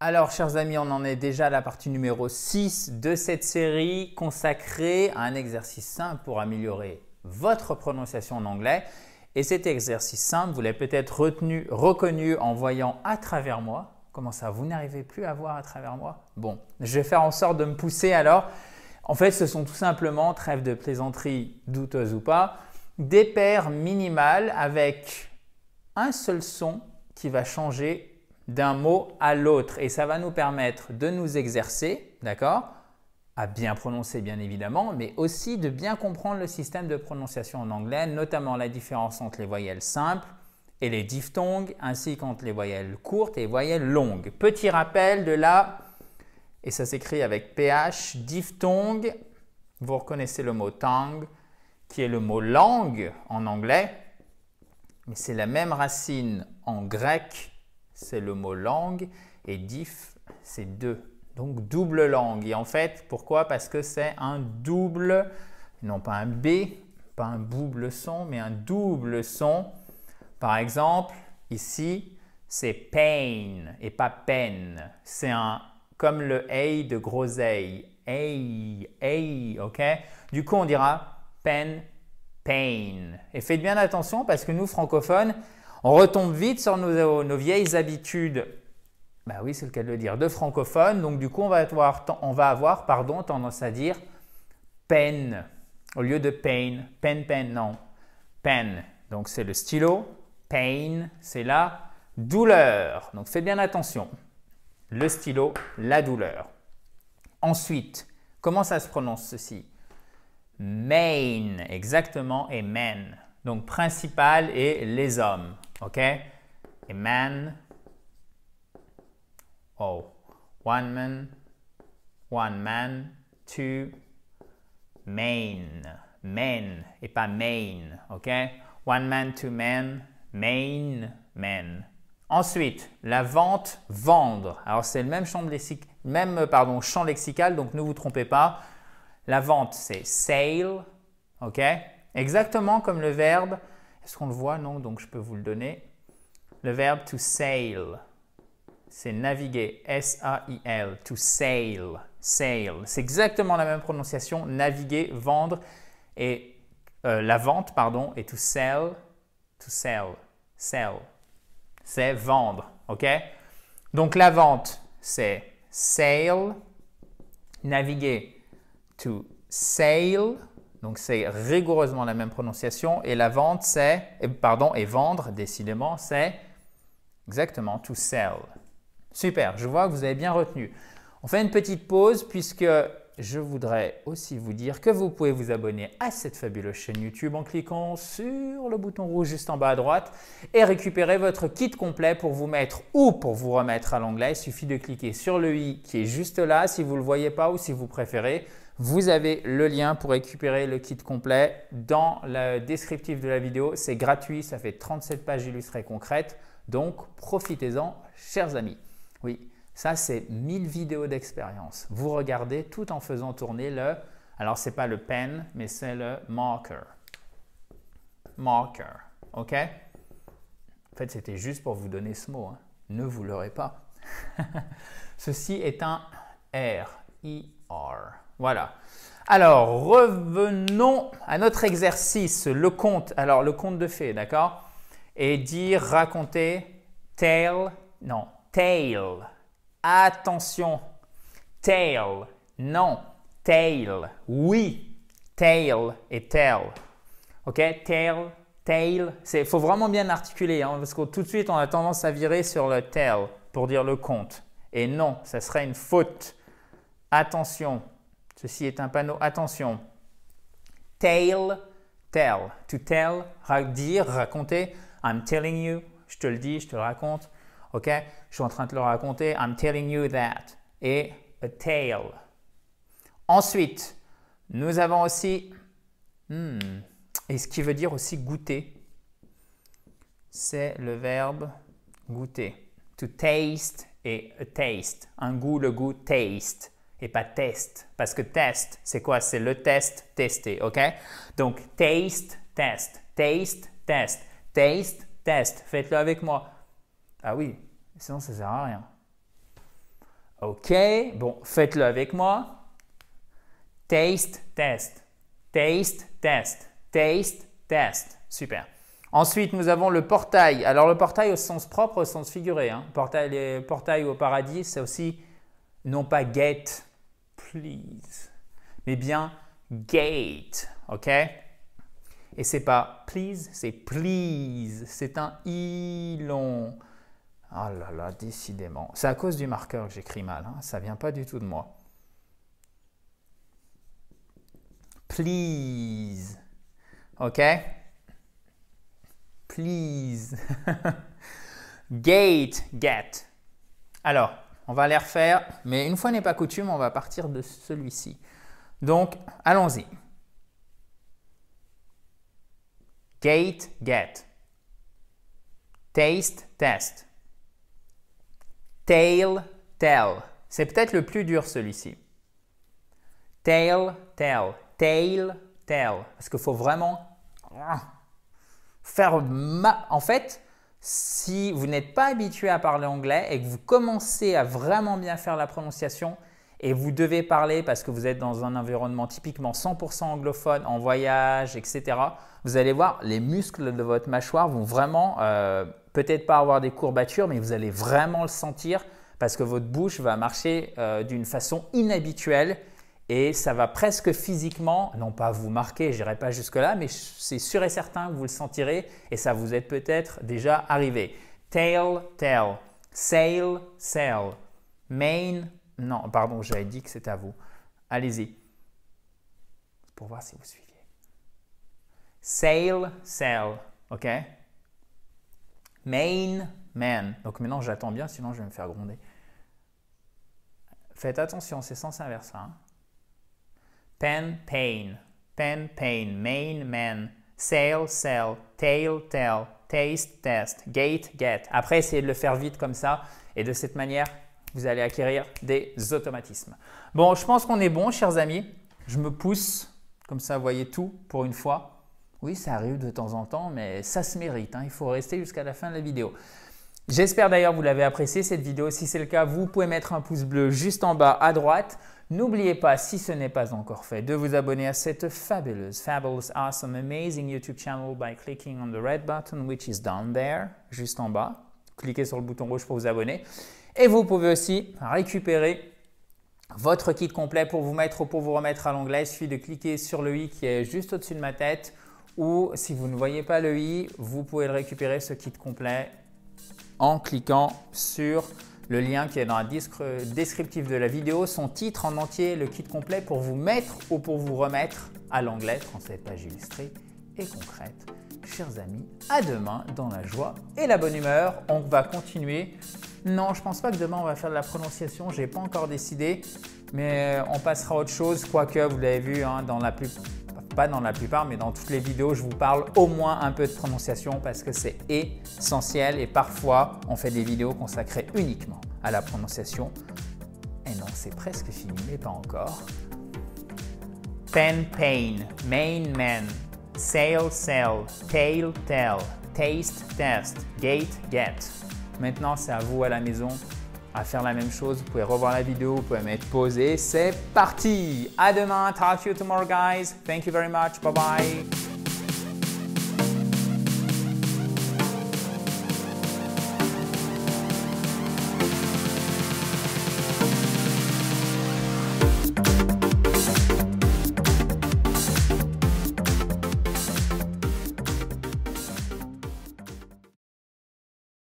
Alors, chers amis, on en est déjà à la partie numéro 6 de cette série consacrée à un exercice simple pour améliorer votre prononciation en anglais. Et cet exercice simple, vous l'avez peut-être retenu, reconnu en voyant à travers moi. Comment ça, vous n'arrivez plus à voir à travers moi Bon, je vais faire en sorte de me pousser alors. En fait, ce sont tout simplement, trêve de plaisanterie, douteuse ou pas, des paires minimales avec un seul son qui va changer d'un mot à l'autre et ça va nous permettre de nous exercer, d'accord à bien prononcer bien évidemment, mais aussi de bien comprendre le système de prononciation en anglais, notamment la différence entre les voyelles simples et les diphtongues, ainsi qu'entre les voyelles courtes et voyelles longues. Petit rappel de la, et ça s'écrit avec PH, diphtongue, vous reconnaissez le mot tang, qui est le mot langue en anglais, mais c'est la même racine en grec c'est le mot langue et dif », c'est deux. Donc double langue. Et en fait, pourquoi Parce que c'est un double, non pas un B, pas un double son, mais un double son. Par exemple, ici, c'est pain et pas peine. C'est un comme le a de groseille. a a ok Du coup, on dira pen, pain. Et faites bien attention parce que nous, francophones, on retombe vite sur nos, vieilles habitudes, Ben oui, c'est le cas de le dire, de francophone. Donc du coup, on va avoir, on va avoir pardon, tendance à dire peine au lieu de pain. Pen, pen, non. Pen, donc c'est le stylo. Pain, c'est la douleur. Donc fais bien attention. Le stylo, la douleur. Ensuite, comment ça se prononce ceci Main, exactement, et men. Donc principal et les hommes. Ok, A man, oh, one man, one man, two, main, men, et pas main, ok? One man, two men, main, men. Ensuite, la vente, vendre. Alors c'est le même champ, euh, pardon, champ lexical, donc ne vous trompez pas. La vente, c'est sale, ok? Exactement comme le verbe est-ce qu'on le voit Non, donc je peux vous le donner. Le verbe to sail, c'est naviguer, S-A-I-L, to sail, sail. C'est exactement la même prononciation, naviguer, vendre, et euh, la vente, pardon, et to sell, to sell, sell. C'est vendre, ok Donc la vente, c'est sail, naviguer, to sail, donc c'est rigoureusement la même prononciation. Et la vente, c'est, pardon, et vendre, décidément, c'est exactement to sell. Super, je vois que vous avez bien retenu. On fait une petite pause puisque je voudrais aussi vous dire que vous pouvez vous abonner à cette fabuleuse chaîne YouTube en cliquant sur le bouton rouge juste en bas à droite et récupérer votre kit complet pour vous mettre ou pour vous remettre à l'anglais. Il suffit de cliquer sur le i qui est juste là si vous ne le voyez pas ou si vous préférez vous avez le lien pour récupérer le kit complet dans le descriptif de la vidéo. C'est gratuit, ça fait 37 pages illustrées concrètes. Donc profitez-en, chers amis. Oui, ça c'est 1000 vidéos d'expérience. Vous regardez tout en faisant tourner le... Alors ce c'est pas le pen, mais c'est le marker. Marker, ok En fait, c'était juste pour vous donner ce mot. Hein. Ne vous l'aurez pas. Ceci est un R, I-R. Voilà. Alors, revenons à notre exercice, le conte. Alors, le conte de fées, d'accord Et dire, raconter, tale, non, tale. Attention, tale, non, tale, oui, tale et tell. Ok, tale, tale, il faut vraiment bien articuler, hein, parce que tout de suite, on a tendance à virer sur le tale pour dire le conte. Et non, ça serait une faute. Attention, Ceci est un panneau, attention. Tale, tell. To tell, dire, raconter. I'm telling you, je te le dis, je te le raconte. Ok Je suis en train de le raconter. I'm telling you that. Et a tale. Ensuite, nous avons aussi. Hmm, et ce qui veut dire aussi goûter. C'est le verbe goûter. To taste et a taste. Un goût, le goût, taste et pas test. Parce que test, c'est quoi C'est le test, tester, ok Donc, taste, test, taste, test, taste, test. Faites-le avec moi. Ah oui, sinon ça sert à rien. Ok, bon, faites-le avec moi. Taste, test, taste, test, taste, test. Super. Ensuite, nous avons le portail. Alors, le portail au sens propre, au sens figuré. Hein. Portail, portail au paradis, c'est aussi non pas get, please, mais bien gate, ok Et c'est pas please, c'est please, c'est un i long. Ah oh là là, décidément. C'est à cause du marqueur que j'écris mal, hein. ça vient pas du tout de moi. Please, ok Please. gate, get. Alors, on va les refaire, mais une fois n'est pas coutume, on va partir de celui-ci. Donc, allons-y. Gate, get. Taste, test. Tail, tell. C'est peut-être le plus dur celui-ci. Tail, tell. Tail, tell. Parce qu'il faut vraiment ah, faire En fait, si vous n'êtes pas habitué à parler anglais et que vous commencez à vraiment bien faire la prononciation et vous devez parler parce que vous êtes dans un environnement typiquement 100% anglophone, en voyage, etc., vous allez voir, les muscles de votre mâchoire vont vraiment, euh, peut-être pas avoir des courbatures, mais vous allez vraiment le sentir parce que votre bouche va marcher euh, d'une façon inhabituelle et ça va presque physiquement, non pas vous marquer, j'irai pas jusque-là, mais c'est sûr et certain que vous le sentirez et ça vous est peut-être déjà arrivé. Tail, tail. Sail, sell Main, non, pardon, j'avais dit que c'était à vous. Allez-y. Pour voir si vous suivez. Sail, sell OK Main, man. Donc maintenant, j'attends bien, sinon je vais me faire gronder. Faites attention, c'est sens inverse. Hein? Pen, pain. Pen, pain. Main, man. Sail, sell. Tail, tell. Taste, test. Gate, get. Après, essayez de le faire vite comme ça. Et de cette manière, vous allez acquérir des automatismes. Bon, je pense qu'on est bon, chers amis. Je me pousse. Comme ça, vous voyez tout pour une fois. Oui, ça arrive de temps en temps, mais ça se mérite. Hein. Il faut rester jusqu'à la fin de la vidéo. J'espère d'ailleurs vous l'avez apprécié cette vidéo. Si c'est le cas, vous pouvez mettre un pouce bleu juste en bas à droite. N'oubliez pas, si ce n'est pas encore fait, de vous abonner à cette fabuleuse, fabulous, awesome, amazing YouTube channel by clicking on the red button which is down there, juste en bas. Cliquez sur le bouton rouge pour vous abonner. Et vous pouvez aussi récupérer votre kit complet pour vous mettre ou pour vous remettre à l'anglais. Il suffit de cliquer sur le i qui est juste au-dessus de ma tête ou si vous ne voyez pas le i, vous pouvez récupérer ce kit complet en cliquant sur le lien qui est dans la descriptif de la vidéo, son titre en entier, le kit complet pour vous mettre ou pour vous remettre à l'anglais, français, page illustrée et concrète. Chers amis, à demain dans la joie et la bonne humeur. On va continuer. Non, je pense pas que demain on va faire de la prononciation, j'ai pas encore décidé, mais on passera à autre chose, quoique vous l'avez vu hein, dans la plus pas dans la plupart, mais dans toutes les vidéos, je vous parle au moins un peu de prononciation parce que c'est essentiel et parfois on fait des vidéos consacrées uniquement à la prononciation. Et non, c'est presque fini, mais pas encore. Pen pain, main man, sail sail, tail tell, taste test, gate get. Maintenant, c'est à vous à la maison à faire la même chose. Vous pouvez revoir la vidéo, vous pouvez mettre et C'est parti. À demain. Talk to you tomorrow, guys. Thank you very much. Bye bye.